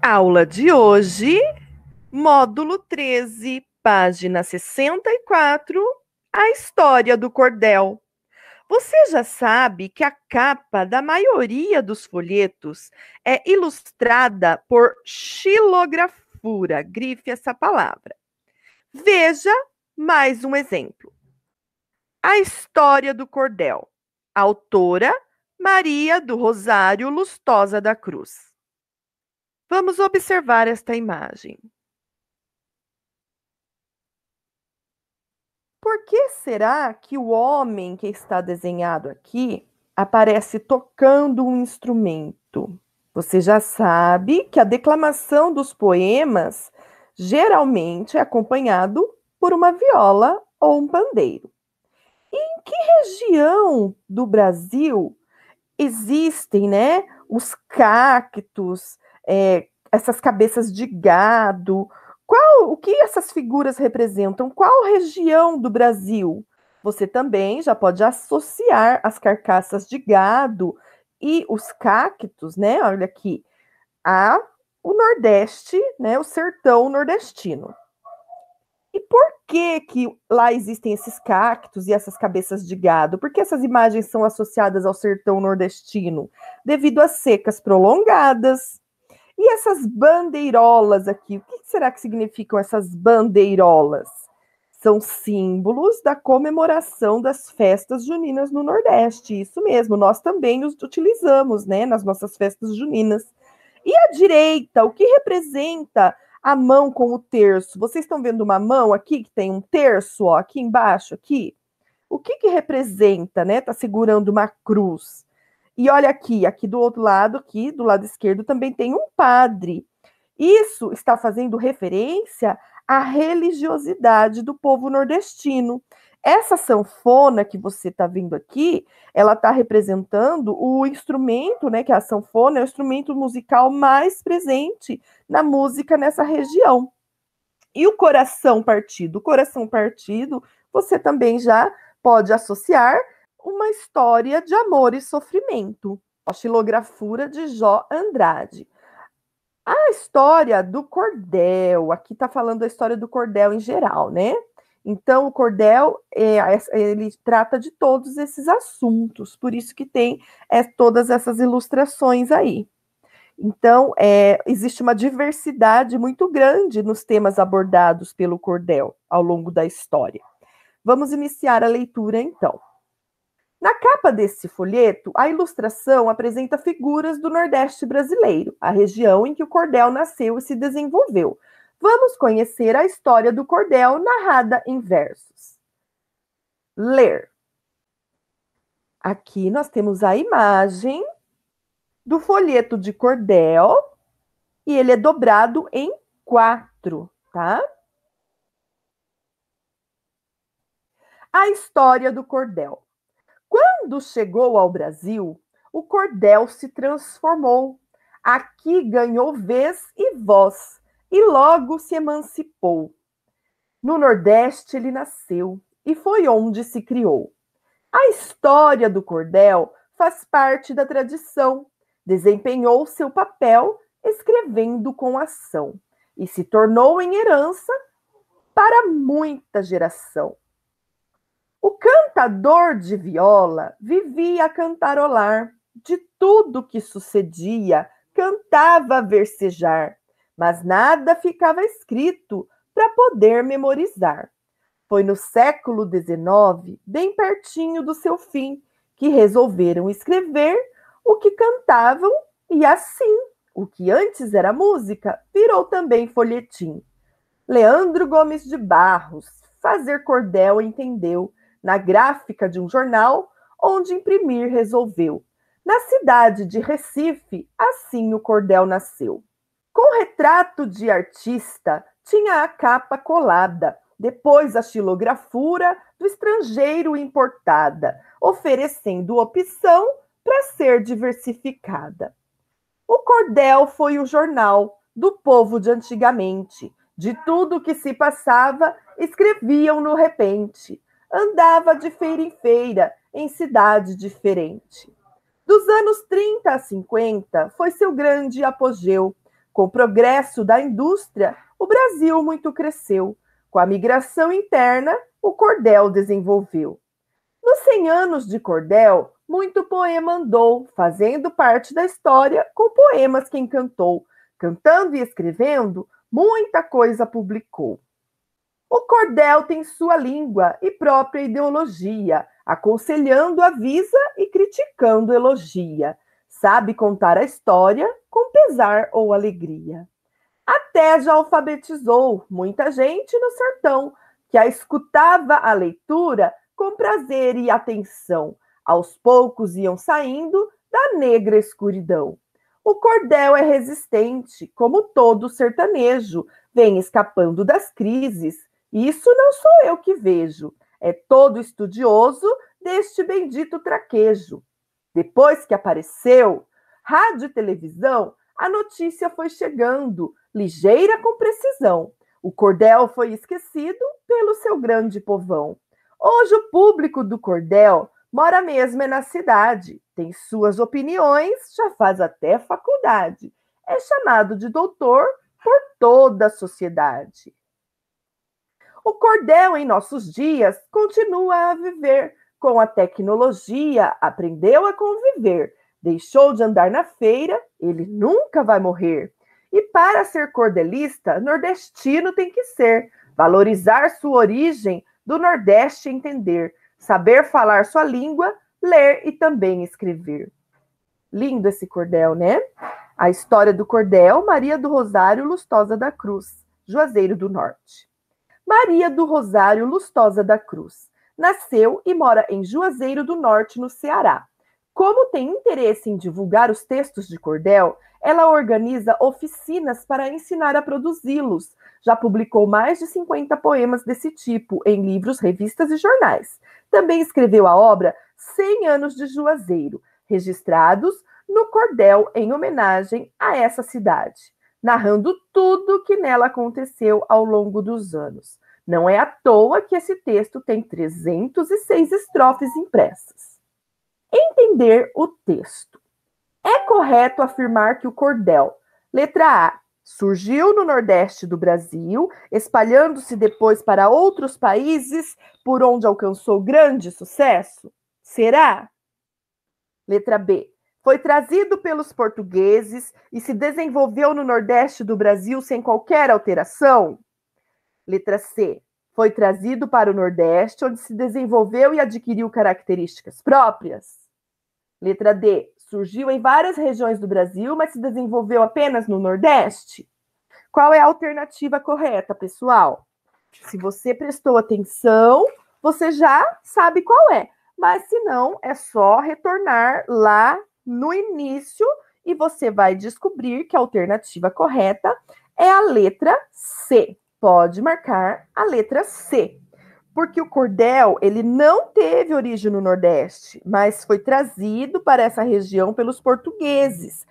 Aula de hoje, módulo 13, página 64, a história do cordel. Você já sabe que a capa da maioria dos folhetos é ilustrada por xilografura, grife essa palavra. Veja mais um exemplo. A história do cordel. Autora Maria do Rosário Lustosa da Cruz. Vamos observar esta imagem. Por que será que o homem que está desenhado aqui aparece tocando um instrumento? Você já sabe que a declamação dos poemas geralmente é acompanhado por uma viola ou um pandeiro. Em que região do Brasil existem, né, os cactos, é, essas cabeças de gado. Qual o que essas figuras representam? Qual região do Brasil? Você também já pode associar as carcaças de gado e os cactos, né? Olha aqui, a o Nordeste, né? O sertão nordestino. E por que que lá existem esses cactos e essas cabeças de gado? Por que essas imagens são associadas ao sertão nordestino? Devido às secas prolongadas, e essas bandeirolas aqui, o que será que significam essas bandeirolas? São símbolos da comemoração das festas juninas no Nordeste. Isso mesmo, nós também os utilizamos, né, nas nossas festas juninas. E à direita, o que representa a mão com o terço? Vocês estão vendo uma mão aqui que tem um terço, ó, aqui embaixo, aqui? O que que representa, né? Tá segurando uma cruz. E olha aqui, aqui do outro lado, aqui do lado esquerdo, também tem um padre. Isso está fazendo referência à religiosidade do povo nordestino. Essa sanfona que você está vendo aqui, ela está representando o instrumento, né? Que é a sanfona é o instrumento musical mais presente na música nessa região. E o coração partido? O coração partido, você também já pode associar uma história de amor e sofrimento, a xilografura de Jó Andrade. A história do cordel, aqui está falando a história do cordel em geral, né? Então, o cordel, é, ele trata de todos esses assuntos, por isso que tem é, todas essas ilustrações aí. Então, é, existe uma diversidade muito grande nos temas abordados pelo cordel ao longo da história. Vamos iniciar a leitura, então. Na capa desse folheto, a ilustração apresenta figuras do Nordeste brasileiro, a região em que o cordel nasceu e se desenvolveu. Vamos conhecer a história do cordel narrada em versos. Ler. Aqui nós temos a imagem do folheto de cordel e ele é dobrado em quatro, tá? A história do cordel. Quando chegou ao Brasil, o cordel se transformou. Aqui ganhou vez e voz, e logo se emancipou. No Nordeste ele nasceu e foi onde se criou. A história do cordel faz parte da tradição, desempenhou seu papel escrevendo com ação e se tornou em herança para muita geração. O cantador de viola vivia a cantarolar de tudo que sucedia, cantava a versejar, mas nada ficava escrito para poder memorizar. Foi no século XIX, bem pertinho do seu fim, que resolveram escrever o que cantavam e assim, o que antes era música, virou também folhetim. Leandro Gomes de Barros, fazer cordel entendeu, na gráfica de um jornal, onde imprimir resolveu. Na cidade de Recife, assim o cordel nasceu. Com retrato de artista, tinha a capa colada, depois a xilografura do estrangeiro importada, oferecendo opção para ser diversificada. O cordel foi o jornal do povo de antigamente. De tudo que se passava, escreviam no repente andava de feira em feira, em cidade diferente. Dos anos 30 a 50 foi seu grande apogeu. Com o progresso da indústria, o Brasil muito cresceu. Com a migração interna, o cordel desenvolveu. Nos 100 anos de cordel, muito poema andou, fazendo parte da história com poemas que encantou. Cantando e escrevendo, muita coisa publicou. O cordel tem sua língua e própria ideologia, aconselhando avisa e criticando elogia. Sabe contar a história com pesar ou alegria. Até já alfabetizou muita gente no sertão, que a escutava a leitura com prazer e atenção. Aos poucos iam saindo da negra escuridão. O cordel é resistente, como todo sertanejo, vem escapando das crises, isso não sou eu que vejo, é todo estudioso deste bendito traquejo. Depois que apareceu, rádio e televisão, a notícia foi chegando, ligeira com precisão. O cordel foi esquecido pelo seu grande povão. Hoje o público do cordel mora mesmo na cidade, tem suas opiniões, já faz até faculdade. É chamado de doutor por toda a sociedade. O cordel em nossos dias continua a viver com a tecnologia, aprendeu a conviver, deixou de andar na feira, ele nunca vai morrer. E para ser cordelista, nordestino tem que ser, valorizar sua origem, do Nordeste entender, saber falar sua língua, ler e também escrever. Lindo esse cordel, né? A história do cordel, Maria do Rosário Lustosa da Cruz, Juazeiro do Norte. Maria do Rosário Lustosa da Cruz. Nasceu e mora em Juazeiro do Norte, no Ceará. Como tem interesse em divulgar os textos de cordel, ela organiza oficinas para ensinar a produzi-los. Já publicou mais de 50 poemas desse tipo em livros, revistas e jornais. Também escreveu a obra 100 anos de Juazeiro, registrados no cordel em homenagem a essa cidade narrando tudo que nela aconteceu ao longo dos anos. Não é à toa que esse texto tem 306 estrofes impressas. Entender o texto. É correto afirmar que o cordel, letra A, surgiu no Nordeste do Brasil, espalhando-se depois para outros países, por onde alcançou grande sucesso? Será? Letra B. Foi trazido pelos portugueses e se desenvolveu no Nordeste do Brasil sem qualquer alteração? Letra C. Foi trazido para o Nordeste, onde se desenvolveu e adquiriu características próprias? Letra D. Surgiu em várias regiões do Brasil, mas se desenvolveu apenas no Nordeste? Qual é a alternativa correta, pessoal? Se você prestou atenção, você já sabe qual é. Mas se não, é só retornar lá no início e você vai descobrir que a alternativa correta é a letra C. Pode marcar a letra C. Porque o cordel, ele não teve origem no Nordeste, mas foi trazido para essa região pelos portugueses.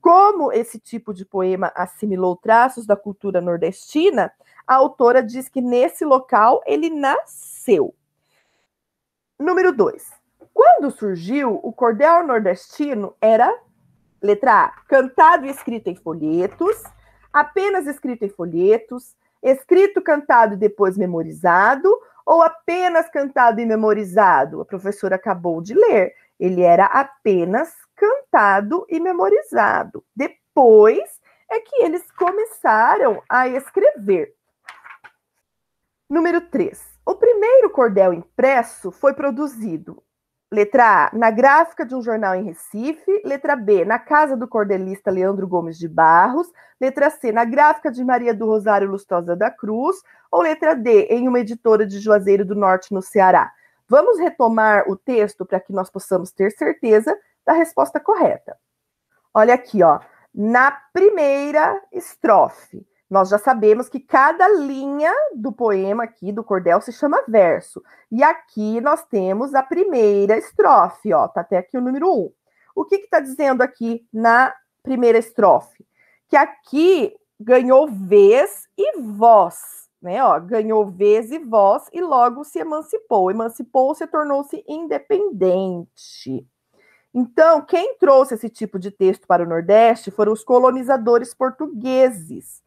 Como esse tipo de poema assimilou traços da cultura nordestina, a autora diz que nesse local ele nasceu. Número 2. Quando surgiu, o cordel nordestino era, letra A, cantado e escrito em folhetos, apenas escrito em folhetos, escrito, cantado e depois memorizado, ou apenas cantado e memorizado? A professora acabou de ler. Ele era apenas cantado e memorizado. Depois é que eles começaram a escrever. Número 3. O primeiro cordel impresso foi produzido Letra A, na gráfica de um jornal em Recife. Letra B, na casa do cordelista Leandro Gomes de Barros. Letra C, na gráfica de Maria do Rosário Lustosa da Cruz. Ou letra D, em uma editora de Juazeiro do Norte, no Ceará. Vamos retomar o texto para que nós possamos ter certeza da resposta correta. Olha aqui, ó. Na primeira estrofe, nós já sabemos que cada linha do poema aqui do cordel se chama verso. E aqui nós temos a primeira estrofe, ó, tá até aqui o número um. O que está dizendo aqui na primeira estrofe? Que aqui ganhou vez e voz, né? Ó, ganhou vez e voz e logo se emancipou. Emancipou-se, tornou-se independente. Então, quem trouxe esse tipo de texto para o Nordeste foram os colonizadores portugueses.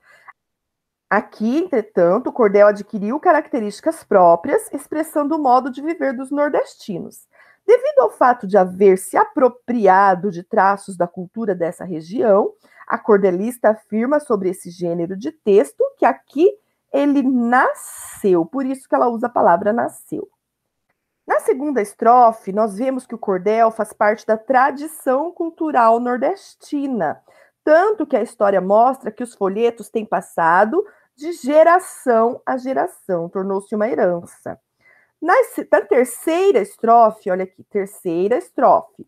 Aqui, entretanto, o cordel adquiriu características próprias, expressando o modo de viver dos nordestinos. Devido ao fato de haver se apropriado de traços da cultura dessa região, a cordelista afirma sobre esse gênero de texto que aqui ele nasceu, por isso que ela usa a palavra nasceu. Na segunda estrofe, nós vemos que o cordel faz parte da tradição cultural nordestina, tanto que a história mostra que os folhetos têm passado de geração a geração, tornou-se uma herança. Na, na terceira estrofe, olha aqui, terceira estrofe,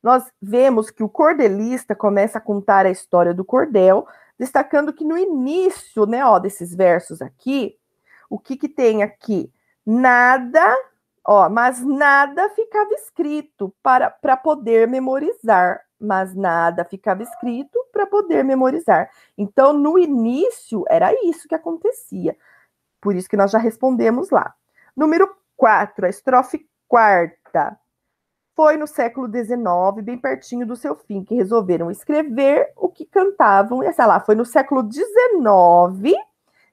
nós vemos que o cordelista começa a contar a história do cordel, destacando que no início, né, ó, desses versos aqui, o que que tem aqui? Nada, ó, mas nada ficava escrito para, para poder memorizar mas nada ficava escrito para poder memorizar. Então, no início, era isso que acontecia. Por isso que nós já respondemos lá. Número 4, a estrofe quarta. Foi no século XIX, bem pertinho do seu fim, que resolveram escrever o que cantavam. E sei lá, foi no século XIX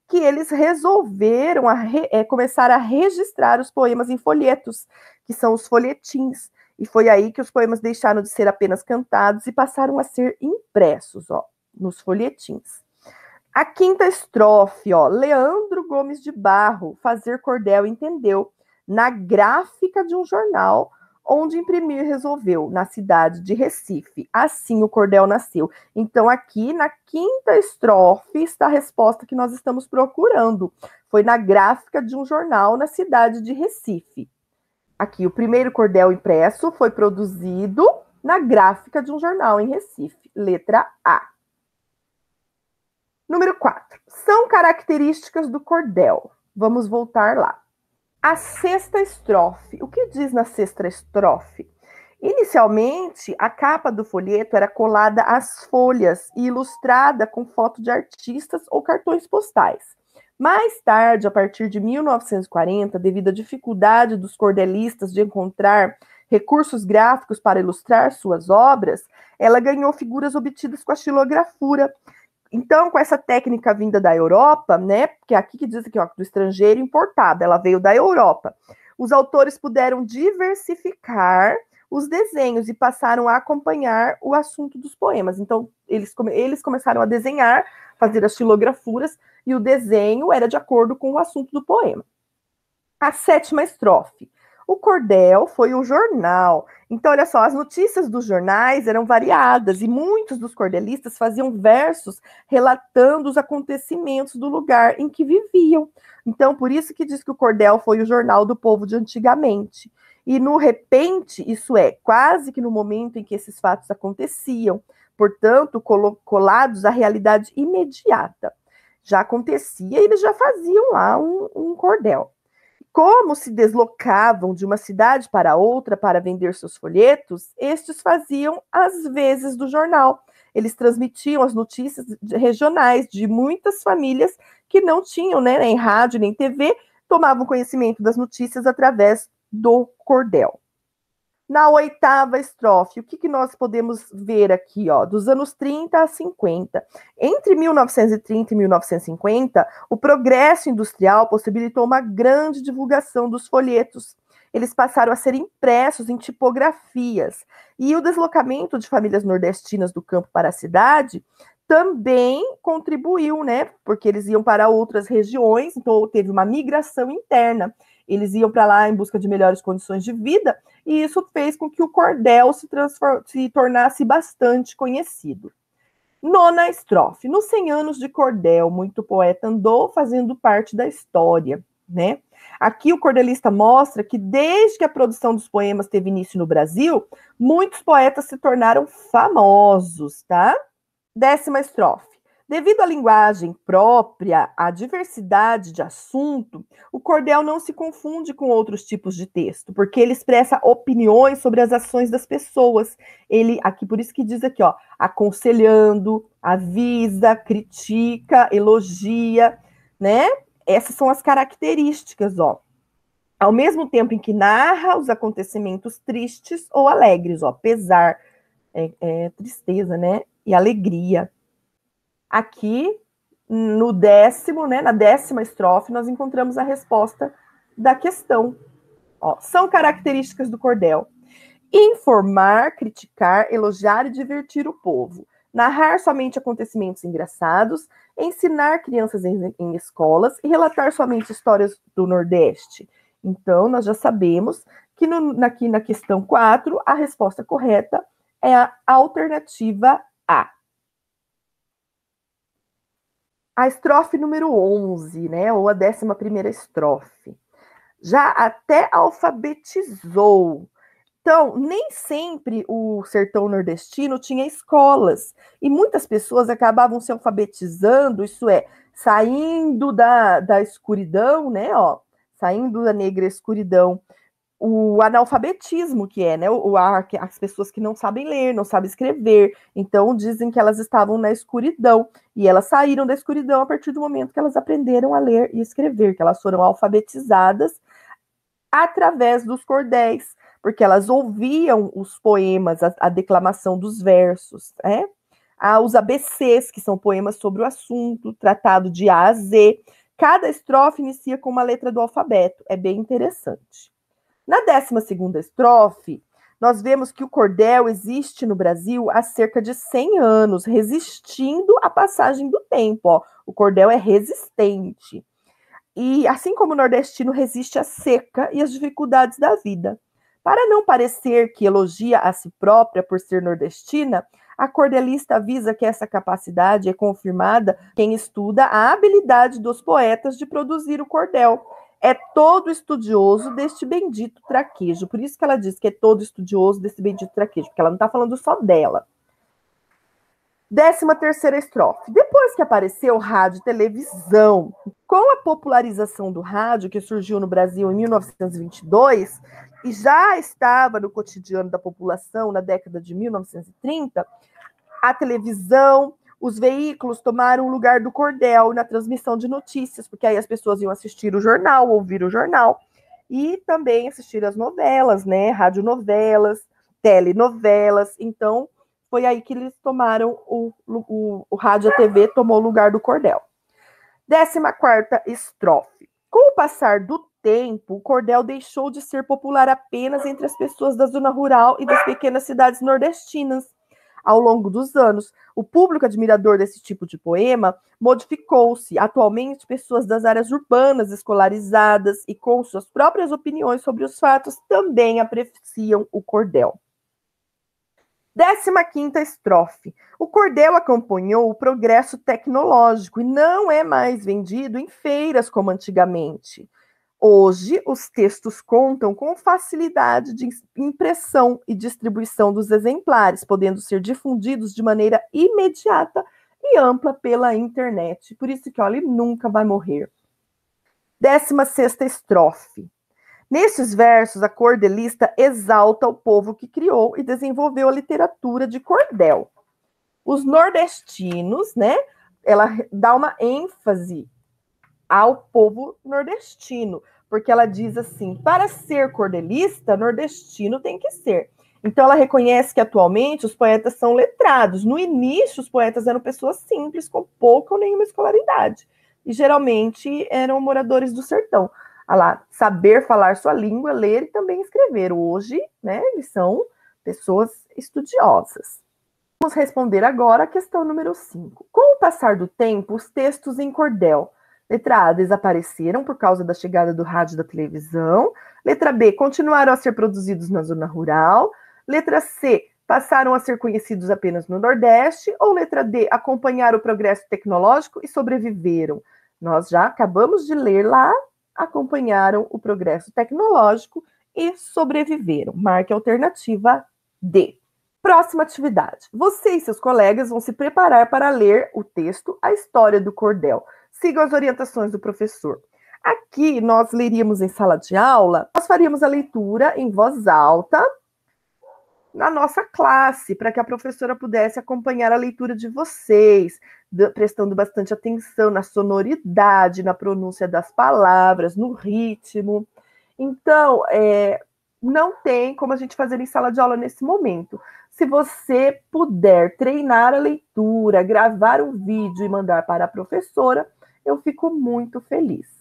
que eles resolveram a re, é, começar a registrar os poemas em folhetos, que são os folhetins. E foi aí que os poemas deixaram de ser apenas cantados e passaram a ser impressos, ó, nos folhetins. A quinta estrofe, ó, Leandro Gomes de Barro, fazer cordel entendeu, na gráfica de um jornal, onde imprimir resolveu, na cidade de Recife. Assim o cordel nasceu. Então, aqui na quinta estrofe está a resposta que nós estamos procurando. Foi na gráfica de um jornal na cidade de Recife. Aqui, o primeiro cordel impresso foi produzido na gráfica de um jornal em Recife. Letra A. Número 4. São características do cordel. Vamos voltar lá. A sexta estrofe. O que diz na sexta estrofe? Inicialmente, a capa do folheto era colada às folhas e ilustrada com foto de artistas ou cartões postais. Mais tarde, a partir de 1940, devido à dificuldade dos cordelistas de encontrar recursos gráficos para ilustrar suas obras, ela ganhou figuras obtidas com a xilografura. Então, com essa técnica vinda da Europa, né, que é aqui que diz aqui, do estrangeiro importada, ela veio da Europa. Os autores puderam diversificar os desenhos e passaram a acompanhar o assunto dos poemas. Então, eles, eles começaram a desenhar, fazer as xilografuras, e o desenho era de acordo com o assunto do poema. A sétima estrofe. O cordel foi o jornal. Então, olha só, as notícias dos jornais eram variadas e muitos dos cordelistas faziam versos relatando os acontecimentos do lugar em que viviam. Então, por isso que diz que o cordel foi o jornal do povo de antigamente. E no repente, isso é, quase que no momento em que esses fatos aconteciam, portanto, colados à realidade imediata já acontecia e eles já faziam lá um, um cordel. Como se deslocavam de uma cidade para outra para vender seus folhetos, estes faziam as vezes do jornal. Eles transmitiam as notícias regionais de muitas famílias que não tinham né, nem rádio nem TV, tomavam conhecimento das notícias através do cordel. Na oitava estrofe, o que, que nós podemos ver aqui, ó, dos anos 30 a 50? Entre 1930 e 1950, o progresso industrial possibilitou uma grande divulgação dos folhetos. Eles passaram a ser impressos em tipografias. E o deslocamento de famílias nordestinas do campo para a cidade também contribuiu, né? Porque eles iam para outras regiões, então teve uma migração interna eles iam para lá em busca de melhores condições de vida, e isso fez com que o cordel se, se tornasse bastante conhecido. Nona estrofe. Nos 100 anos de cordel, muito poeta andou fazendo parte da história, né? Aqui o cordelista mostra que desde que a produção dos poemas teve início no Brasil, muitos poetas se tornaram famosos, tá? Décima estrofe. Devido à linguagem própria, à diversidade de assunto, o cordel não se confunde com outros tipos de texto, porque ele expressa opiniões sobre as ações das pessoas. Ele, aqui, por isso que diz aqui, ó, aconselhando, avisa, critica, elogia, né? Essas são as características, ó ao mesmo tempo em que narra os acontecimentos tristes ou alegres, ó, pesar, é, é, tristeza, né, e alegria, Aqui, no décimo, né, na décima estrofe, nós encontramos a resposta da questão. Ó, são características do cordel: informar, criticar, elogiar e divertir o povo, narrar somente acontecimentos engraçados, ensinar crianças em, em escolas e relatar somente histórias do Nordeste. Então, nós já sabemos que no, aqui na questão 4, a resposta correta é a alternativa A a estrofe número 11, né, ou a décima primeira estrofe. Já até alfabetizou. Então, nem sempre o sertão nordestino tinha escolas, e muitas pessoas acabavam se alfabetizando, isso é, saindo da, da escuridão, né, ó, saindo da negra escuridão o analfabetismo que é, né? O, as pessoas que não sabem ler, não sabem escrever. Então, dizem que elas estavam na escuridão. E elas saíram da escuridão a partir do momento que elas aprenderam a ler e escrever, que elas foram alfabetizadas através dos cordéis, porque elas ouviam os poemas, a, a declamação dos versos, né? Há ah, os ABCs, que são poemas sobre o assunto, tratado de A a Z. Cada estrofe inicia com uma letra do alfabeto. É bem interessante. Na 12 estrofe, nós vemos que o cordel existe no Brasil há cerca de 100 anos, resistindo à passagem do tempo. Ó. O cordel é resistente. E assim como o nordestino resiste à seca e às dificuldades da vida. Para não parecer que elogia a si própria por ser nordestina, a cordelista avisa que essa capacidade é confirmada quem estuda a habilidade dos poetas de produzir o cordel é todo estudioso deste bendito traquejo. Por isso que ela diz que é todo estudioso desse bendito traquejo, porque ela não está falando só dela. Décima terceira estrofe. Depois que apareceu rádio e televisão, com a popularização do rádio, que surgiu no Brasil em 1922, e já estava no cotidiano da população na década de 1930, a televisão, os veículos tomaram o lugar do cordel na transmissão de notícias, porque aí as pessoas iam assistir o jornal, ouvir o jornal, e também assistir as novelas, né? Radionovelas, telenovelas. Então, foi aí que eles tomaram o, o, o rádio a TV tomou o lugar do cordel. Décima quarta estrofe. Com o passar do tempo, o cordel deixou de ser popular apenas entre as pessoas da zona rural e das pequenas cidades nordestinas ao longo dos anos. O público admirador desse tipo de poema modificou-se. Atualmente, pessoas das áreas urbanas, escolarizadas e com suas próprias opiniões sobre os fatos também apreciam o cordel. 15 estrofe. O cordel acompanhou o progresso tecnológico e não é mais vendido em feiras como antigamente. Hoje, os textos contam com facilidade de impressão e distribuição dos exemplares, podendo ser difundidos de maneira imediata e ampla pela internet. Por isso que, olha, ele nunca vai morrer. Décima sexta estrofe. Nesses versos, a cordelista exalta o povo que criou e desenvolveu a literatura de cordel. Os nordestinos, né? Ela dá uma ênfase ao povo nordestino, porque ela diz assim: para ser cordelista, nordestino tem que ser. Então ela reconhece que atualmente os poetas são letrados. No início, os poetas eram pessoas simples, com pouca ou nenhuma escolaridade. E geralmente eram moradores do sertão. Ah lá, saber falar sua língua, ler e também escrever. Hoje, né, eles são pessoas estudiosas. Vamos responder agora a questão número 5. Com o passar do tempo, os textos em cordel Letra A, desapareceram por causa da chegada do rádio e da televisão. Letra B, continuaram a ser produzidos na zona rural. Letra C, passaram a ser conhecidos apenas no Nordeste. Ou letra D, acompanharam o progresso tecnológico e sobreviveram. Nós já acabamos de ler lá, acompanharam o progresso tecnológico e sobreviveram. Marque a alternativa D. Próxima atividade. Você e seus colegas vão se preparar para ler o texto A História do Cordel. Sigam as orientações do professor. Aqui nós leríamos em sala de aula, nós faríamos a leitura em voz alta na nossa classe, para que a professora pudesse acompanhar a leitura de vocês, prestando bastante atenção na sonoridade, na pronúncia das palavras, no ritmo. Então, é, não tem como a gente fazer em sala de aula nesse momento, se você puder treinar a leitura, gravar um vídeo e mandar para a professora, eu fico muito feliz.